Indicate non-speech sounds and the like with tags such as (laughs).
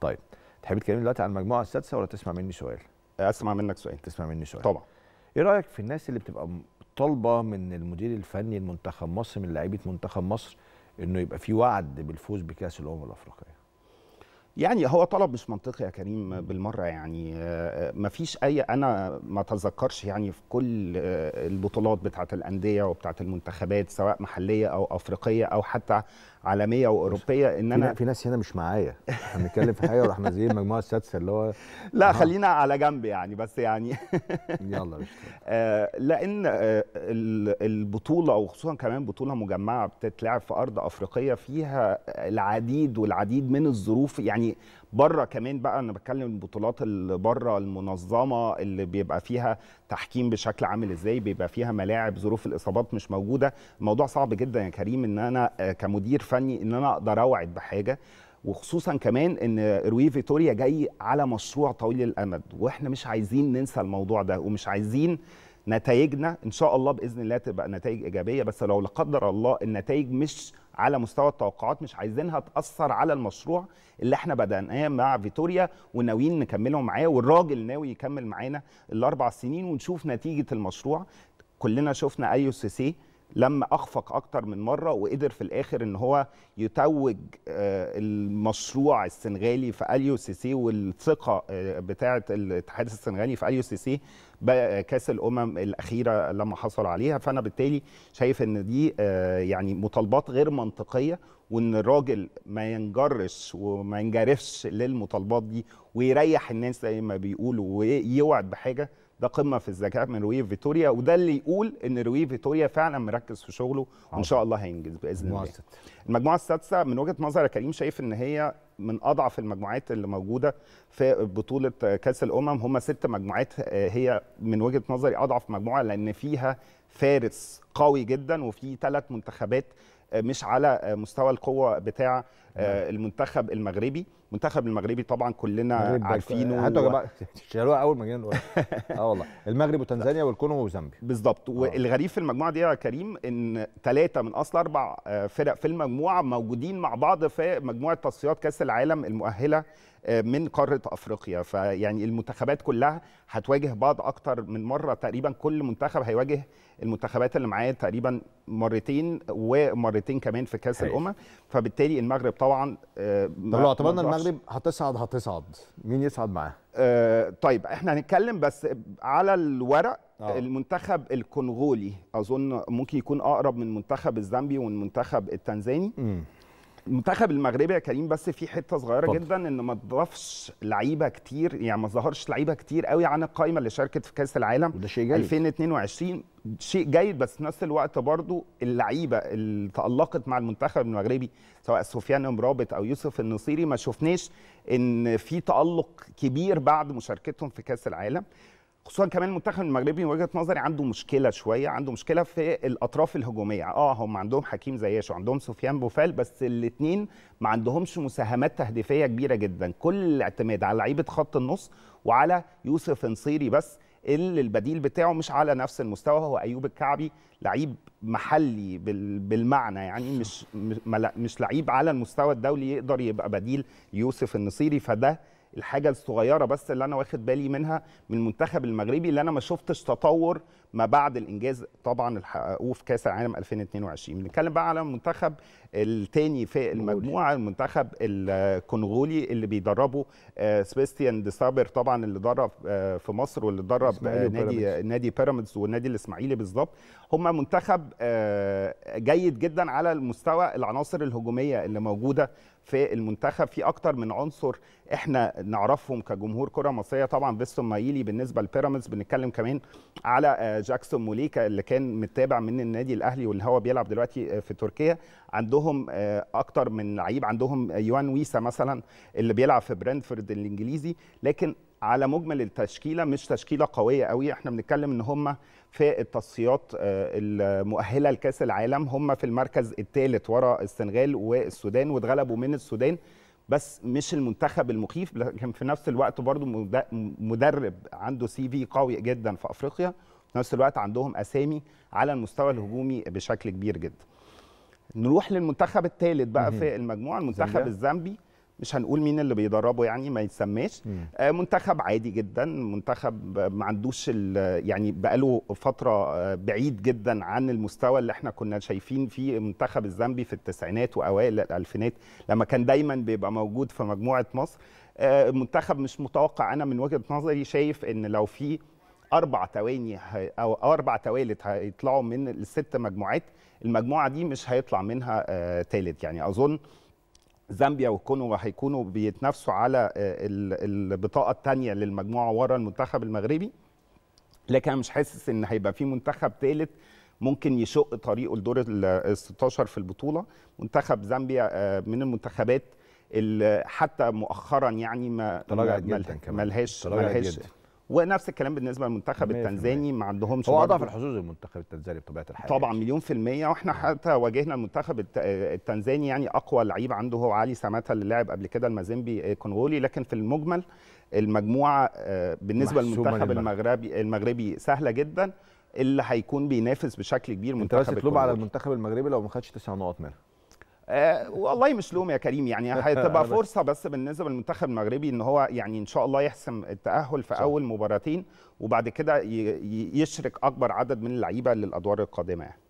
طيب تحب تكلمني دلوقتي عن المجموعه السادسه ولا تسمع مني سؤال؟ آه، اسمع منك سؤال تسمع مني سؤال طبعا ايه رايك في الناس اللي بتبقى طالبه من المدير الفني المنتخب مصر من لعيبه منتخب مصر انه يبقى في وعد بالفوز بكاس الامم الافريقيه؟ يعني هو طلب مش منطقي يا كريم بالمره يعني آه، آه، ما فيش اي انا ما اتذكرش يعني في كل آه، البطولات بتاعه الانديه وبتاعه المنتخبات سواء محليه او افريقيه او حتى عالميه واوروبيه ان انا في ناس هنا مش معايا احنا بنتكلم في حاجه واحنا زي المجموعه السادسه اللي هو (laughs) لا آه. خلينا على جنب يعني بس يعني (laughs) يلا (laughs) آه لان البطوله وخصوصا كمان بطوله مجمعه بتتلعب في ارض افريقيه فيها العديد والعديد من الظروف يعني يعني بره كمان بقى انا بتكلم البطولات اللي بره المنظمه اللي بيبقى فيها تحكيم بشكل عامل ازاي بيبقى فيها ملاعب ظروف الاصابات مش موجوده الموضوع صعب جدا يا كريم ان انا آه، كمدير فني ان انا اقدر اوعد بحاجه وخصوصا كمان ان روي فيتوريا جاي على مشروع طويل الامد واحنا مش عايزين ننسى الموضوع ده ومش عايزين نتائجنا ان شاء الله باذن الله تبقى نتائج ايجابيه بس لو لا قدر الله النتائج مش على مستوى التوقعات مش عايزينها تاثر على المشروع اللي احنا بدأناه مع فيتوريا وناويين نكمله معاه والراجل ناوي يكمل معانا الاربع سنين ونشوف نتيجه المشروع كلنا شفنا ايو سي لما اخفق اكتر من مره وقدر في الاخر ان هو يتوج آه، المشروع السنغالي في اليو سي سي والثقه آه، بتاعه الاتحاد السنغالي في اليو سي سي كاس الامم الاخيره لما حصل عليها فانا بالتالي شايف ان دي آه، يعني مطالبات غير منطقيه وان الراجل ما ينجرش وما ينجرفش للمطالبات دي ويريح الناس زي ما بيقولوا ويوعد بحاجه ده قمه في الذكاء من روي فيتوريا وده اللي يقول ان روي فيتوريا فعلا مركز في شغله وان شاء الله هينجز باذن الله. المجموعه السادسه من وجهه نظر كريم شايف ان هي من اضعف المجموعات اللي موجوده في بطوله كاس الامم هم ست مجموعات آه، هي من وجهه نظري اضعف مجموعه لان فيها فارس قوي جدا وفي ثلاث منتخبات آه، مش على آه، مستوى القوه بتاع آه، نعم. المنتخب المغربي المنتخب المغربي طبعا كلنا عارفينه هاتوا يا شالوها اول ما جينا (laughs) اه والله المغرب وتنزانيا والكونغو وزامبيا بالظبط والغريب في المجموعه دي يا كريم ان ثلاثه من اصل اربع فرق في المجموعه موجودين مع بعض في مجموعه تصفيات كاس العالم المؤهله من قاره افريقيا فيعني المنتخبات كلها هتواجه بعض اكتر من مره تقريبا كل منتخب هيواجه المنتخبات اللي معاه تقريبا مرتين ومرتين كمان في كاس الامم فبالتالي المغرب طبعا آه، طب لو اعتبرنا المغرب هتصعد هتصعد مين يصعد معاه؟ آه، طيب احنا هنتكلم بس على الورق أوه. المنتخب الكونغولي اظن ممكن يكون اقرب من منتخب الزامبي والمنتخب التنزاني مم. المنتخب المغربي يا كريم بس في حته صغيره جدا ان ما تضافش لعيبه كتير يعني ما ظهرش لعيبه كتير قوي عن القائمه اللي شاركت في كاس العالم وده شيء جيد 2022 شيء جيد بس في نفس الوقت برضو اللعيبه اللي تالقت مع المنتخب المغربي سواء سفيان مرابط او يوسف النصيري ما شفناش ان في تالق كبير بعد مشاركتهم في كاس العالم خصوصا كمان المنتخب المغربي من وجهه نظري عنده مشكله شويه عنده مشكله في الاطراف الهجوميه اه هم عندهم حكيم زياش وعندهم سفيان بوفال بس الاثنين ما عندهمش مساهمات تهديفيه كبيره جدا كل الاعتماد على لعيبه خط النص وعلى يوسف نصيري بس اللي البديل بتاعه مش على نفس المستوى هو ايوب الكعبي لعيب محلي بالمعنى يعني مش مش لعيب على المستوى الدولي يقدر يبقى بديل يوسف النصيري فده الحاجه الصغيره بس اللي انا واخد بالي منها من المنتخب المغربي اللي انا ما شفتش تطور ما بعد الانجاز طبعا اللي حققوه في كاس العالم 2022 بنتكلم بقى على المنتخب الثاني في المجموعه المنتخب الكونغولي اللي بيدربه آه، سبيستيان دي طبعا اللي درب آه، في مصر واللي درب آه، نادي نادي بيراميدز والنادي الاسماعيلي بالظبط هم منتخب جيد جدا على المستوى العناصر الهجوميه اللي موجوده في المنتخب في اكتر من عنصر احنا نعرفهم كجمهور كره مصريه طبعا فيستون مايلي بالنسبه لبيراميدز بنتكلم كمان على آه، جاكسون موليكا اللي كان متابع من النادي الاهلي واللي هو بيلعب دلوقتي آه، في تركيا عندهم آه، اكتر من لعيب عندهم يوان ويسا مثلا اللي بيلعب في برنتفورد الانجليزي لكن على مجمل التشكيله مش تشكيله قويه قوي احنا بنتكلم ان هم في التصفيات المؤهله لكاس العالم هم في المركز الثالث ورا السنغال والسودان واتغلبوا من السودان بس مش المنتخب المخيف لكن في نفس الوقت برضو مدرب عنده سي في قوي جدا في افريقيا في نفس الوقت عندهم اسامي على المستوى الهجومي بشكل كبير جدا نروح للمنتخب الثالث بقى في المجموعه المنتخب الزامبي مش هنقول مين اللي بيدربه يعني ما يتسماش آه، منتخب عادي جدا منتخب ما عندوش يعني بقاله فتره آه، بعيد جدا عن المستوى اللي احنا كنا شايفين فيه منتخب الزامبي في التسعينات واوائل الالفينات لما كان دايما بيبقى موجود في مجموعه مصر آه، منتخب مش متوقع انا من وجهه نظري شايف ان لو في اربع ثواني او اربع توالت هيطلعوا من الست مجموعات المجموعه دي مش هيطلع منها ثالث يعني اظن زامبيا والكونغو هيكونوا بيتنافسوا على آه، البطاقه الثانيه للمجموعه ورا المنتخب المغربي لكن انا مش حاسس ان هيبقى في منتخب ثالث ممكن يشق طريقه لدور ال 16 في البطوله منتخب زامبيا آه، من المنتخبات اللي حتى مؤخرا يعني ما تراجعت جدا كمان ملهاش ملهاش ونفس الكلام بالنسبه للمنتخب التنزاني ما عندهمش هو اضعف الحظوظ المنتخب التنزاني بطبيعه الحال طبعا يعني. مليون في الميه واحنا نعم. حتى واجهنا المنتخب التنزاني يعني اقوى لعيب عنده هو علي سماتا اللي لعب قبل كده المازيمبي آه، كونغولي لكن في المجمل المجموعه آه، بالنسبه للمنتخب المغربي المغربي سهله جدا اللي هيكون بينافس بشكل كبير منتخب انت بس على المنتخب المغربي لو ما خدش 9 نقط منه آه والله مش لوم يا كريم يعني (laughs) هتبقى فرصه بس بالنسبه للمنتخب المغربي ان هو يعني ان شاء الله يحسم التاهل في اول مباراتين وبعد كده يشرك اكبر عدد من اللعيبه للادوار القادمه يعني.